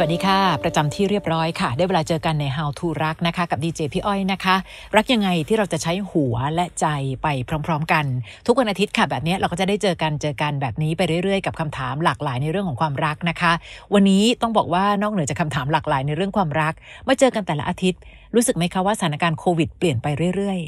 สวัสดีค่ะ ประจำที่เรียบร้อยค่ะ ได้เวลาเจอกันใน How to รักนะคะกับดีเจพี่อ้อยนะคะ รักยังไงที่เราจะใช้หัวและใจไปพร้อมๆกัน ทุกวันอาทิตย์ค่ะ แบบนี้เราก็จะได้เจอกันเจอกันแบบนี้ไปเรื่อยๆ กับคำถามหลากหลายในเรื่องของความรักนะคะ วันนี้ต้องบอกว่านอกเหนือจากคาถามหลากหลายในเรื่องความรักมาเจอกันแต่ละอาทิตย์ รู้สึกไหมคะว่าสถานการณ์โควิดเปลี่ยนไปเรื่อย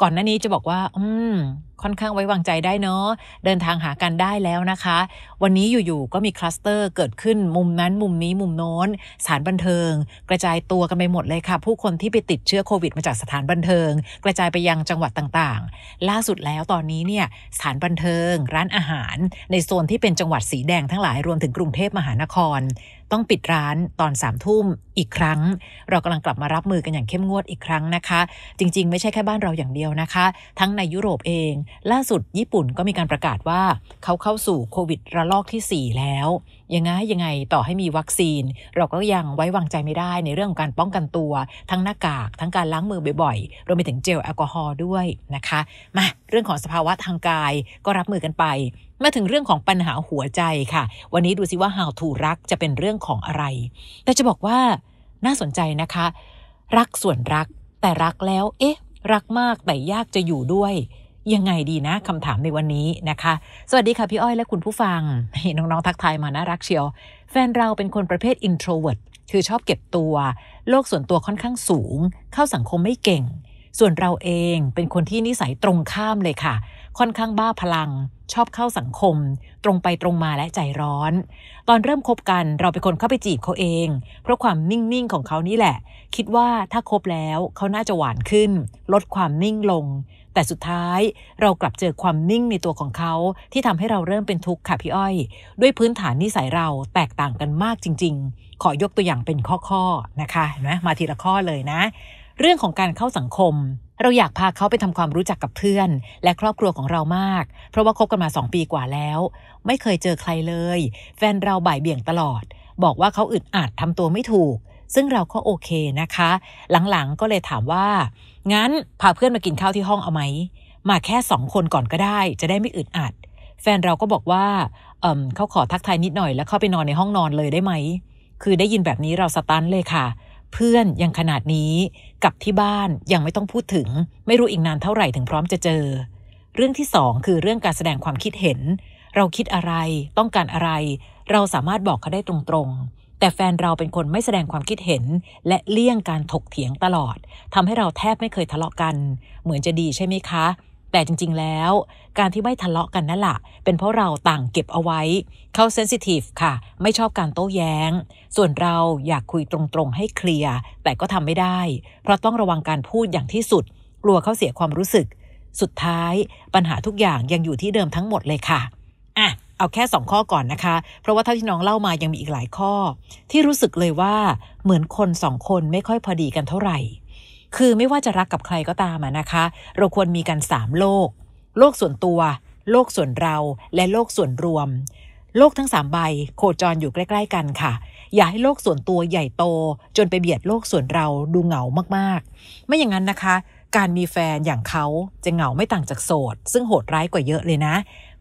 ก่อนหน้านี้จะบอกว่าอืมค่อนข้างไว้วางใจได้เนาะเดินทางหากันได้แล้วนะคะ วันนี้อยู่ ๆ ก็มีคลัสเตอร์เกิดขึ้นมุมนั้นมุมนี้มุมโน้นสถานบันเทิง กระจายตัวกันไปหมดเลยค่ะ ผู้คนที่ไปติดเชื้อโควิด มาจากสถานบันเทิง กระจายไปยังจังหวัดต่างๆ ล่าสุดแล้วตอนนี้เนี่ยสถานบันเทิงร้านอาหาร ในโซนที่เป็นจังหวัดสีแดงทั้งหลายรวมถึงกรุงเทพมหานคร ต้องปิดร้านตอนสามทุ่มอีกครั้ง เรากำลังกลับมารับมือกันอย่างเข้มงวดอีกครั้งนะคะ จริงๆ ไม่ใช่แค่บ้านเราอย่างเดียวยวนะคะทั้งในยุโรปเอง ล่าสุดญี่ปุ่นก็มีการประกาศว่าเขาเข้าสู่โควิดระลอกที่ 4 แล้ว ยังไงยังไงต่อให้มีวัคซีน เราก็ยังไว้วางใจไม่ได้ในเรื่องของการป้องกันตัว ทั้งหน้ากาก ทั้งการล้างมือบ่อยๆรวมไปถึงเจลแอลกอฮอล์ด้วยนะคะมา เรื่องของสภาวะทางกายก็รับมือกันไป มาถึงเรื่องของปัญหาหัวใจค่ะ วันนี้ดูซิว่า how to รักจะเป็นเรื่องของอะไรแต่จะบอกว่าน่าสนใจนะคะ รักส่วนรักแต่รักแล้วเอ๊ะรักมาก แต่ยากจะอยู่ด้วย ยังไงดีนะคำถามในวันนี้นะคะ สวัสดีค่ะพี่อ้อยและคุณผู้ฟังเห็นน้องๆ ทักทายมานะรักเชียว แฟนเราเป็นคนประเภท introvert คือชอบเก็บตัว โลกส่วนตัวค่อนข้างสูง เข้าสังคมไม่เก่ง ส่วนเราเองเป็นคนที่นิสัยตรงข้ามเลยค่ะค่อนข้างบ้าพลัง ชอบเข้าสังคม ตรงไปตรงมาและใจร้อน ตอนเริ่มคบกันเราเป็นคนเข้าไปจีบเขาเอง เพราะความนิ่งๆ ของเขานี่แหละ คิดว่าถ้าคบแล้ว เขาน่าจะหวานขึ้น ลดความนิ่งลง แต่สุดท้ายเรากลับเจอความนิ่งในตัวของเขา ที่ทำให้เราเริ่มเป็นทุกข์ค่ะพี่อ้อย ด้วยพื้นฐานนิสัยเราแตกต่างกันมากจริง ๆ ขอยกตัวอย่างเป็นข้อๆนะคะเห็นไหมมาทีละข้อเลยนะ เรื่องของการเข้าสังคมเราอยากพาเขาไปทำความรู้จักกับเพื่อน และครอบครัวของเรามาก เพราะว่าคบกันมาสองปีกว่าแล้ว ไม่เคยเจอใครเลย แฟนเราบ่ายเบี่ยงตลอด บอกว่าเขาอึดอัดทำตัวไม่ถูก ซึ่งเราก็โอเคนะคะ หลังๆก็เลยถามว่างั้นพาเพื่อนมากินข้าวที่ห้องเอาไหมมาแค่สองคนก่อนก็ได้ จะได้ไม่อึดอัด แฟนเราก็บอกว่าเออเขาขอทักทายนิดหน่อยแล้วเข้าไปนอนในห้องนอนเลยได้ไหมคือได้ยินแบบนี้เราสตันเลยค่ะเพื่อนยังขนาดนี้กับที่บ้านยังไม่ต้องพูดถึงไม่รู้อีกนานเท่าไหร่ถึงพร้อมจะเจอ เรื่องที่สองคือเรื่องการแสดงความคิดเห็น เราคิดอะไรต้องการอะไร เราสามารถบอกเขาได้ตรงๆ แต่แฟนเราเป็นคนไม่แสดงความคิดเห็น และเลี่ยงการถกเถียงตลอด ทำให้เราแทบไม่เคยทะเลาะกัน เหมือนจะดีใช่ไหมคะแต่จริงๆ แล้วการที่ไม่ทะเลาะกันนั่นแหละ เป็นเพราะเราต่างเก็บเอาไว้ เขาเซนซิทีฟค่ะ ไม่ชอบการโต้แย้ง ส่วนเราอยากคุยตรงๆ ให้เคลียร์ แต่ก็ทำไม่ได้ เพราะต้องระวังการพูดอย่างที่สุดกลัวเขาเสียความรู้สึก สุดท้ายปัญหาทุกอย่างยังอยู่ที่เดิมทั้งหมดเลยค่ะ อ่ะ เอาแค่ 2 ข้อก่อนนะคะ เพราะว่าเท่าที่น้องเล่ามายังมีอีกหลายข้อ ที่รู้สึกเลยว่าเหมือนคนสองคนไม่ค่อยพอดีกันเท่าไหร่คือไม่ว่าจะรักกับใครก็ตามนะคะ เราควรมีกัน 3 โลก โลกส่วนตัว โลกส่วนเราและโลกส่วนรวม โลกทั้ง 3 ใบ โคจรอยู่ใกล้ๆกันค่ะ อย่าให้โลกส่วนตัวใหญ่โต จนไปเบียดโลกส่วนเราดูเหงามากๆไม่อย่างนั้นนะคะ การมีแฟนอย่างเขาจะเหงาไม่ต่างจากโสด ซึ่งโหดร้ายกว่าเยอะเลยนะ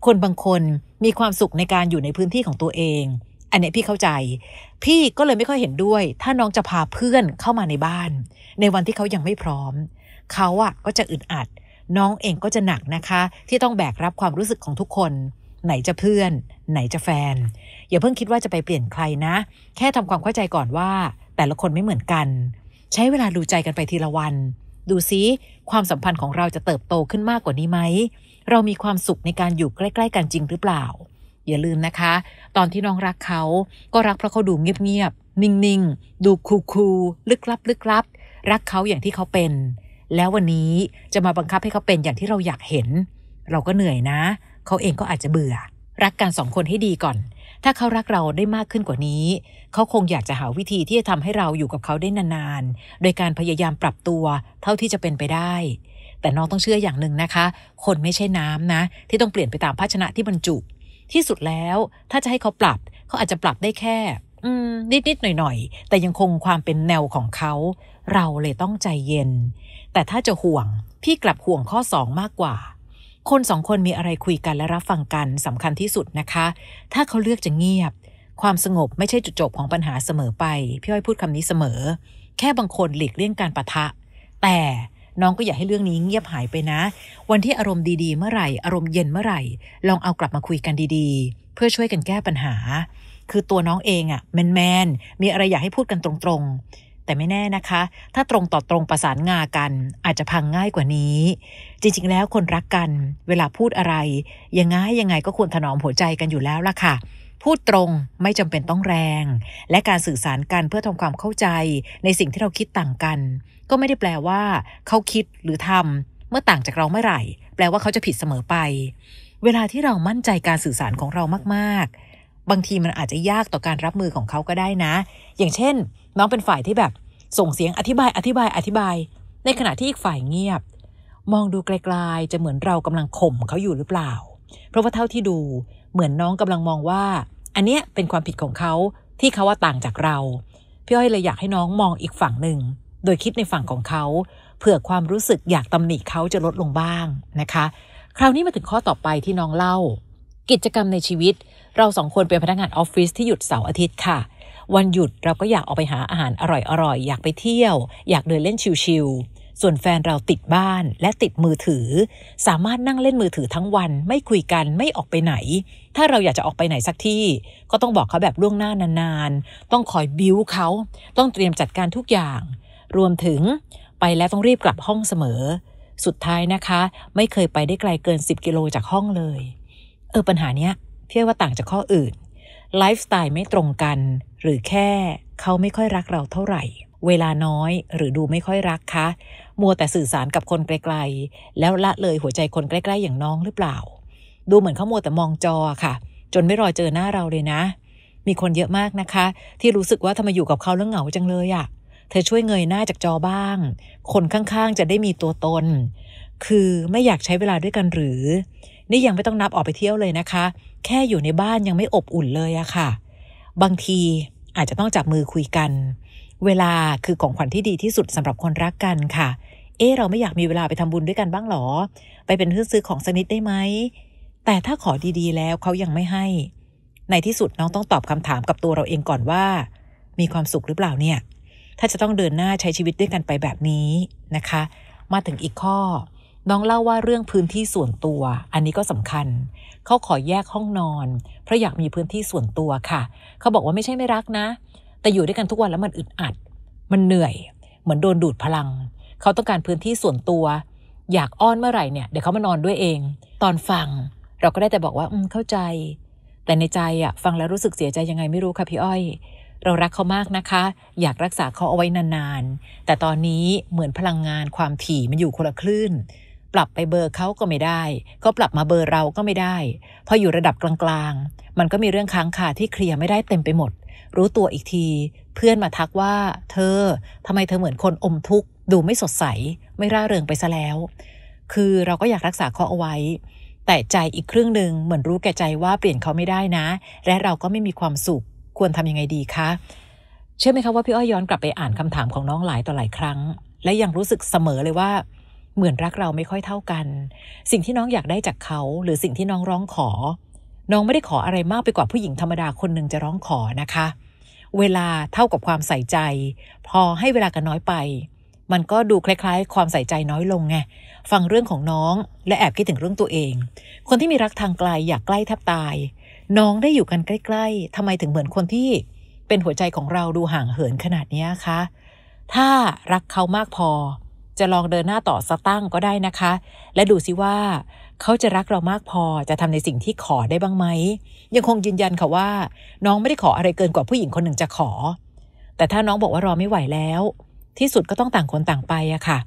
คนบางคนมีความสุขในการอยู่ในพื้นที่ของตัวเองอันนี้พี่เข้าใจ พี่ก็เลยไม่ค่อยเห็นด้วย ถ้าน้องจะพาเพื่อนเข้ามาในบ้าน ในวันที่เขายังไม่พร้อม เขาอะก็จะอึดอัด น้องเองก็จะหนักนะคะ ที่ต้องแบกรับความรู้สึกของทุกคน ไหนจะเพื่อน ไหนจะแฟน อย่าเพิ่งคิดว่าจะไปเปลี่ยนใครนะ แค่ทำความเข้าใจก่อนว่าแต่ละคนไม่เหมือนกัน ใช้เวลาดูใจกันไปทีละวัน ดูซิความสัมพันธ์ของเราจะเติบโตขึ้นมากกว่านี้ไหมเรามีความสุขในการอยู่ใกล้ๆกันจริงหรือเปล่าอย่าลืมนะคะ ตอนที่น้องรักเขา ก็รักเพราะเขาดูเงียบๆ นิ่ง ๆ ดูคูลๆลึกลับลึกลับ รักเขาอย่างที่เขาเป็น แล้ววันนี้จะมาบังคับให้เขาเป็นอย่างที่เราอยากเห็น เราก็เหนื่อยนะ เขาเองก็อาจจะเบื่อ รักกันสองคนให้ดีก่อน ถ้าเขารักเราได้มากขึ้นกว่านี้ เขาคงอยากจะหาวิธีที่จะทำให้เราอยู่กับเขาได้นานๆโดยการพยายามปรับตัวเท่าที่จะเป็นไปได้ แต่น้องต้องเชื่ออย่างหนึ่งนะคะ คนไม่ใช่น้ำนะ ที่ต้องเปลี่ยนไปตามภาชนะที่บรรจุที่สุดแล้ว ถ้าจะให้เขาปรับ เขาอาจจะปรับได้แค่นิดๆหน่อยๆ แต่ยังคงความเป็นแนวของเขา เราเลยต้องใจเย็น แต่ถ้าจะห่วงพี่กลับห่วงข้อสองมากกว่า คนสองคนมีอะไรคุยกันและรับฟังกันสำคัญที่สุดนะคะ ถ้าเขาเลือกจะเงียบ ความสงบไม่ใช่จุดจบของปัญหาเสมอไป พี่อ้อยพูดคำนี้เสมอ แค่บางคนหลีกเลี่ยงการประทะ แต่น้องก็อย่าให้เรื่องนี้เงียบหายไปนะ วันที่อารมณ์ดีๆ เมื่อไหร่ อารมณ์เย็นเมื่อไหร่ ลองเอากลับมาคุยกันดีๆ เพื่อช่วยกันแก้ปัญหา คือตัวน้องเองอะ่ะแมนแมนมีอะไรอยากให้พูดกันตรงๆ แต่ไม่แน่นะคะ ถ้าตรงต่อตรงประสานงากันอาจจะพังง่ายกว่านี้ จริงๆแล้วคนรักกัน เวลาพูดอะไร ยังไงยังไงก็ควรถนอมหัวใจกันอยู่แล้วล่ะค่ะพูดตรงไม่จำเป็นต้องแรง และการสื่อสารกันเพื่อทำความเข้าใจในสิ่งที่เราคิดต่างกัน ก็ไม่ได้แปลว่า เขาคิดหรือทำ เมื่อต่างจากเราเมื่อไหร่ แปลว่าเขาจะผิดเสมอไป เวลาที่เรามั่นใจการสื่อสารของเรามากๆ บางทีมันอาจจะยากต่อการรับมือของเขาก็ได้นะ อย่างเช่น น้องเป็นฝ่ายที่แบบส่งเสียงอธิบายอธิบายอธิบาย ในขณะที่อีกฝ่ายเงียบ มองดูไกลๆจะเหมือนเรากำลังข่มเขาอยู่หรือเปล่า เพราะว่าเท่าที่ดูเหมือนน้องกำลังมองว่าอันเนี้ยเป็นความผิดของเขาที่เขาว่าต่างจากเราพี่อ้อยเลยอยากให้น้องมองอีกฝั่งหนึ่ง โดยคิดในฝั่งของเขาเผื่อความรู้สึกอยากตำหนิเขาจะลดลงบ้างนะคะ คราวนี้มาถึงข้อต่อไปที่น้องเล่า กิจกรรมในชีวิต เราสองคนเป็นพนักงานออฟฟิศที่หยุดเสาร์อาทิตย์ค่ะ วันหยุดเราก็อยากออกไปหาอาหารอร่อย ๆ อยอยากไปเที่ยว อยากเดินเล่นชิลๆส่วนแฟนเราติดบ้านและติดมือถือ สามารถนั่งเล่นมือถือทั้งวัน ไม่คุยกันไม่ออกไปไหน ถ้าเราอยากจะออกไปไหนสักที่ ก็ต้องบอกเขาแบบล่วงหน้านานๆต้องคอยบิ้วเขาต้องเตรียมจัดการทุกอย่าง รวมถึงไปแล้วต้องรีบกลับห้องเสมอ สุดท้ายนะคะ ไม่เคยไปได้ไกลเกิน 10 กิโลจากห้องเลย เออปัญหาเนี้ยพี่ว่าต่างจากข้ออื่นไลฟ์สไตล์ไม่ตรงกันหรือแค่เขาไม่ค่อยรักเราเท่าไหร่เวลาน้อย หรือดูไม่ค่อยรักคะ มัวแต่สื่อสารกับคนไกลๆแล้วละเลยหัวใจคนใกล้ๆอย่างน้องหรือเปล่า ดูเหมือนเขามัวแต่มองจอค่ะ จนไม่รอเจอหน้าเราเลยนะ มีคนเยอะมากนะคะ ที่รู้สึกว่าทำไมอยู่กับเขาแล้วเหงาจังเลยอะ่ะเธอช่วยเงยหน้าจากจอบ้าง คนข้างๆ จะได้มีตัวตน คือไม่อยากใช้เวลาด้วยกันหรือ นี่ยังไม่ต้องนับออกไปเที่ยวเลยนะคะ แค่อยู่ในบ้านยังไม่อบอุ่นเลยอะค่ะ บางทีอาจจะต้องจับมือคุยกันเวลาคือของขวัญที่ดีที่สุดสำหรับคนรักกันค่ะ เอ๊เราไม่อยากมีเวลาไปทำบุญด้วยกันบ้างหรอ ไปเป็นเพื่อนซื้อของสนิดได้ไหมแต่ถ้าขอดีๆแล้วเขายังไม่ให้ ในที่สุดน้องต้องตอบคำถามกับตัวเราเองก่อนว่า มีความสุขหรือเปล่าเนี่ย ถ้าจะต้องเดินหน้าใช้ชีวิตด้วยกันไปแบบนี้นะคะ มาถึงอีกข้อ น้องเล่าว่าเรื่องพื้นที่ส่วนตัว อันนี้ก็สำคัญ เขาขอแยกห้องนอนเพราะอยากมีพื้นที่ส่วนตัวค่ะ เขาบอกว่าไม่ใช่ไม่รักนะแต่อยู่ด้วยกันทุกวันแล้วมันอึดอัด มันเหนื่อย เหมือนโดนดูดพลัง เขาต้องการพื้นที่ส่วนตัว อยากอ้อนเมื่อไหร่เนี่ยเดี๋ยวเขามานอนด้วยเอง ตอนฟัง เราก็ได้แต่บอกว่าอืมเข้าใจ แต่ในใจอะฟังแล้วรู้สึกเสียใจยังไงไม่รู้ค่ะพี่อ้อย เรารักเขามากนะคะ อยากรักษาเขาเอาไว้นานๆ แต่ตอนนี้เหมือนพลังงานความถี่มันอยู่คนละคลื่นปรับไปเบอร์เขาก็ไม่ได้เขาปรับมาเบอร์เราก็ไม่ได้ พออยู่ระดับกลางๆ มันก็มีเรื่องค้างคาที่เคลียร์ไม่ได้เต็มไปหมด รู้ตัวอีกที เพื่อนมาทักว่า เธอทำไมเธอเหมือนคนอมทุกข์ดูไม่สดใสไม่ร่าเริงไปซะแล้ว คือเราก็อยากรักษาเขาเอาไว้ แต่ใจอีกครึ่งหนึ่งเหมือนรู้แก่ใจว่าเปลี่ยนเขาไม่ได้นะ และเราก็ไม่มีความสุขควรทํำยังไงดีคะเชื่อไหมคะว่าพี่อ้อยย้อนกลับไปอ่านคำถามของน้องหลายต่อหลายครั้ง และยังรู้สึกเสมอเลยว่าเหมือนรักเราไม่ค่อยเท่ากัน สิ่งที่น้องอยากได้จากเขาหรือสิ่งที่น้องร้องขอ น้องไม่ได้ขออะไรมากไปกว่าผู้หญิงธรรมดาคนหนึ่งจะร้องขอนะคะ เวลาเท่ากับความใส่ใจ พอให้เวลากันน้อยไป มันก็ดูคล้ายๆความใส่ใจน้อยลงไงฟังเรื่องของน้องและแอบคิดถึงเรื่องตัวเอง คนที่มีรักทางไกลอยากใกล้แทบตาย น้องได้อยู่กันใกล้ ๆทำไมถึงเหมือนคนที่เป็นหัวใจของเราดูห่างเหินขนาดนี้คะ ถ้ารักเขามากพอจะลองเดินหน้าต่อสตั้งก็ได้นะคะ และดูสิว่าเขาจะรักเรามากพอจะทำในสิ่งที่ขอได้บ้างไหมยังคงยืนยันค่ะว่า น้องไม่ได้ขออะไรเกินกว่าผู้หญิงคนหนึ่งจะขอ แต่ถ้าน้องบอกว่ารอไม่ไหวแล้ว ที่สุดก็ต้องต่างคนต่างไปอะค่ะ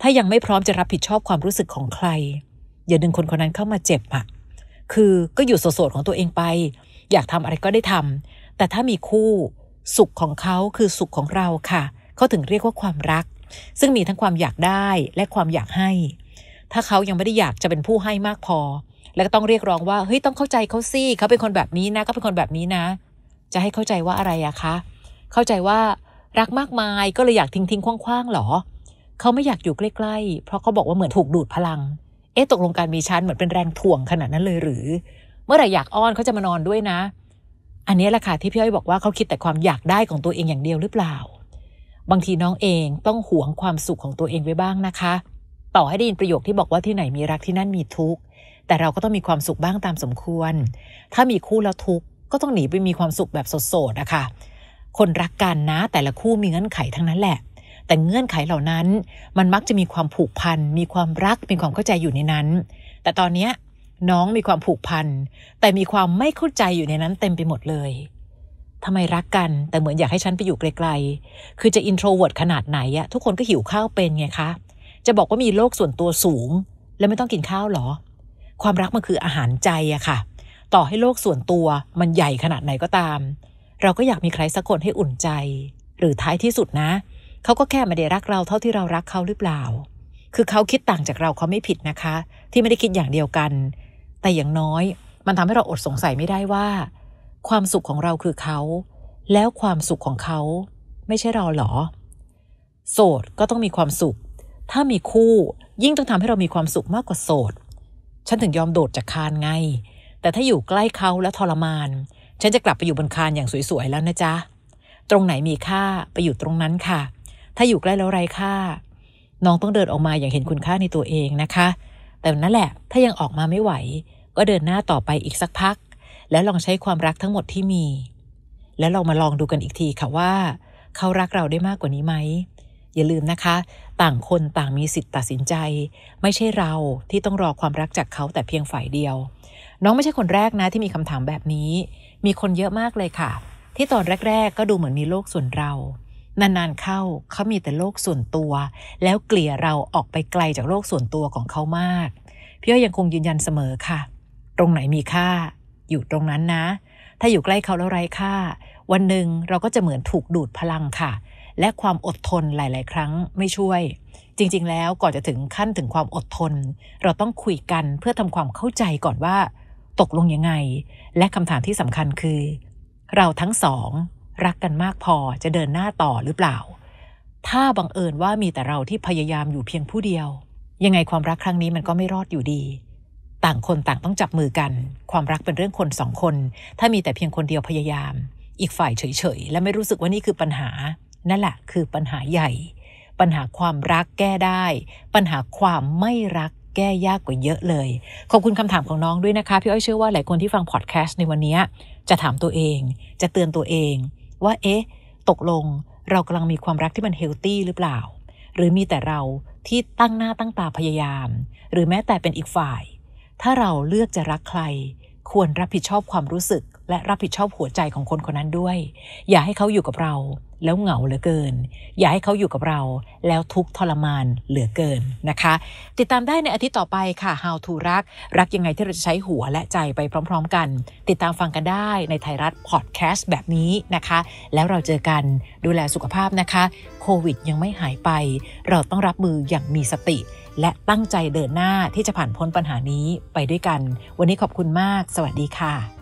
ถ้ายังไม่พร้อมจะรับผิดชอบความรู้สึกของใคร อย่าดึงคนคนนั้นเข้ามาเจ็บอะคือก็อยู่โสดของตัวเองไป อยากทำอะไรก็ได้ทำ แต่ถ้ามีคู่ สุขของเขาคือสุขของเราค่ะเขาถึงเรียกว่าความรักซึ่งมีทั้งความอยากได้และความอยากให้ ถ้าเขายังไม่ได้อยากจะเป็นผู้ให้มากพอ แล้วก็ต้องเรียกร้องว่า เฮ้ย ต้องเข้าใจเขาสิเขาเป็นคนแบบนี้นะ ก็เป็นคนแบบนี้นะ จะให้เข้าใจว่าอะไรอะคะ เข้าใจว่ารักมากมายก็เลยอยากทิ้งทิ้งคว่างๆหรอ เขาไม่อยากอยู่ใกล้ๆ เพราะเขาบอกว่าเหมือนถูกดูดพลัง เอ๊ะ ตกลงการมีชั้นเหมือนเป็นแรงถ่วงขนาดนั้นเลยหรือ เมื่อไหร่อยากอ้อนเขาจะมานอนด้วยนะ อันนี้แหละค่ะที่พี่อ้อยบอกว่าเขาคิดแต่ความอยากได้ของตัวเองอย่างเดียวหรือเปล่าบางทีน้องเองต้องหวงความสุขของตัวเองไว้บ้างนะคะ ต่อให้ได้ยินประโยคที่บอกว่าที่ไหนมีรักที่นั่นมีทุกข์ แต่เราก็ต้องมีความสุขบ้างตามสมควร ถ้ามีคู่แล้วทุกข์ ก็ต้องหนีไปมีความสุขแบบสดๆอะคะ่ะ คนรักกันนะแต่ละคู่มีเงื่อนไขทั้งนั้นแหละ แต่เงื่อนไขเหล่านั้นมันมักจะมีความผูกพันมีความรักมีความเข้าใจอยู่ในนั้น แต่ตอนนี้น้องมีความผูกพันแต่มีความไม่เข้าใจอยู่ในนั้น เต็มไปหมดเลยทำไมรักกันแต่เหมือนอยากให้ฉันไปอยู่ไกลๆ คือจะอินโทรเวิร์ดขนาดไหนอะทุกคนก็หิวข้าวเป็นไงคะ จะบอกว่ามีโลกส่วนตัวสูง แล้วไม่ต้องกินข้าวหรอ ความรักมันคืออาหารใจอะค่ะ ต่อให้โลกส่วนตัวมันใหญ่ขนาดไหนก็ตาม เราก็อยากมีใครสักคนให้อุ่นใจ หรือท้ายที่สุดนะ เขาก็แค่ไม่ได้รักเราเท่าที่เรารักเขาหรือเปล่า คือเขาคิดต่างจากเราเขาไม่ผิดนะคะ ที่ไม่ได้คิดอย่างเดียวกัน แต่อย่างน้อย มันทำให้เราอดสงสัยไม่ได้ว่าความสุขของเราคือเขา แล้วความสุขของเขาไม่ใช่เราเหรอโสดก็ต้องมีความสุข ถ้ามีคู่ ยิ่งต้องทำให้เรามีความสุขมากกว่าโสดฉันถึงยอมโดดจากคานไง แต่ถ้าอยู่ใกล้เขาแล้วทรมาน ฉันจะกลับไปอยู่บนคานอย่างสวย ๆ แล้วนะจ๊ะ ตรงไหนมีค่า ไปอยู่ตรงนั้นค่ะ ถ้าอยู่ใกล้แล้วไรค่าน้องต้องเดินออกมาอย่างเห็นคุณค่าในตัวเองนะคะ แต่นั่นแหละ ถ้ายังออกมาไม่ไหว ก็เดินหน้าต่อไปอีกสักพักแล้วลองใช้ความรักทั้งหมดที่มี แล้วเรามาลองดูกันอีกทีค่ะว่า เขารักเราได้มากกว่านี้ไหมอย่าลืมนะคะต่างคนต่างมีสิทธิ์ตัดสินใจ ไม่ใช่เราที่ต้องรอความรักจากเขาแต่เพียงฝ่ายเดียว น้องไม่ใช่คนแรกนะที่มีคำถามแบบนี้ มีคนเยอะมากเลยค่ะ ที่ตอนแรก ๆก็ดูเหมือนมีโลกส่วนเรา นานๆเข้าเขามีแต่โลกส่วนตัว แล้วเกลี่ยเราออกไปไกลจากโลกส่วนตัวของเขามากพี่ก็ยังคงยืนยันเสมอค่ะ ตรงไหนมีค่าอยู่ตรงนั้นนะ ถ้าอยู่ใกล้เขาแล้วไร้ค่าวันหนึ่งเราก็จะเหมือนถูกดูดพลังค่ะ และความอดทนหลาย ๆ ครั้งไม่ช่วย จริง ๆ แล้วก่อนจะถึงขั้นถึงความอดทน เราต้องคุยกันเพื่อทำความเข้าใจก่อนว่า ตกลงยังไง และคำถามที่สำคัญคือ เราทั้งสอง รักกันมากพอจะเดินหน้าต่อหรือเปล่า ถ้าบังเอิญว่ามีแต่เราที่พยายามอยู่เพียงผู้เดียว ยังไงความรักครั้งนี้มันก็ไม่รอดอยู่ดีต่างคนต่างต้องจับมือกัน ความรักเป็นเรื่องคนสองคน ถ้ามีแต่เพียงคนเดียวพยายาม อีกฝ่ายเฉยๆ และไม่รู้สึกว่านี่คือปัญหา นั่นแหละ คือปัญหาใหญ่ ปัญหาความรักแก้ได้ ปัญหาความไม่รักแก้ยากกว่าเยอะเลย ขอบคุณคำถามของน้องด้วยนะคะพี่อ้อยเชื่อว่าหลายคนที่ฟังพอดแคสต์ในวันนี้จะถามตัวเอง จะเตือนตัวเองว่า เอ๊ะ ตกลงเรากำลังมีความรักที่มันเฮลตี้หรือเปล่า หรือมีแต่เราที่ตั้งหน้าตั้งตาพยายาม หรือแม้แต่เป็นอีกฝ่ายถ้าเราเลือกจะรักใคร ควรรับผิดชอบความรู้สึกและรับผิดชอบหัวใจของคนคนนั้นด้วย อย่าให้เขาอยู่กับเรา แล้วเหงาเหลือเกิน อย่าให้เขาอยู่กับเราแล้วทุกทรมานเหลือเกินนะคะ ติดตามได้ในอาทิตย์ต่อไปค่ะ How to รัก รักยังไงที่เราจะใช้หัวและใจไปพร้อมๆกัน ติดตามฟังกันได้ในไทยรัฐพอดแคสต์แบบนี้นะคะ แล้วเราเจอกันดูแลสุขภาพนะคะ โควิดยังไม่หายไป เราต้องรับมืออย่างมีสติ และตั้งใจเดินหน้าที่จะผ่านพ้นปัญหานี้ไปด้วยกัน วันนี้ขอบคุณมาก สวัสดีค่ะ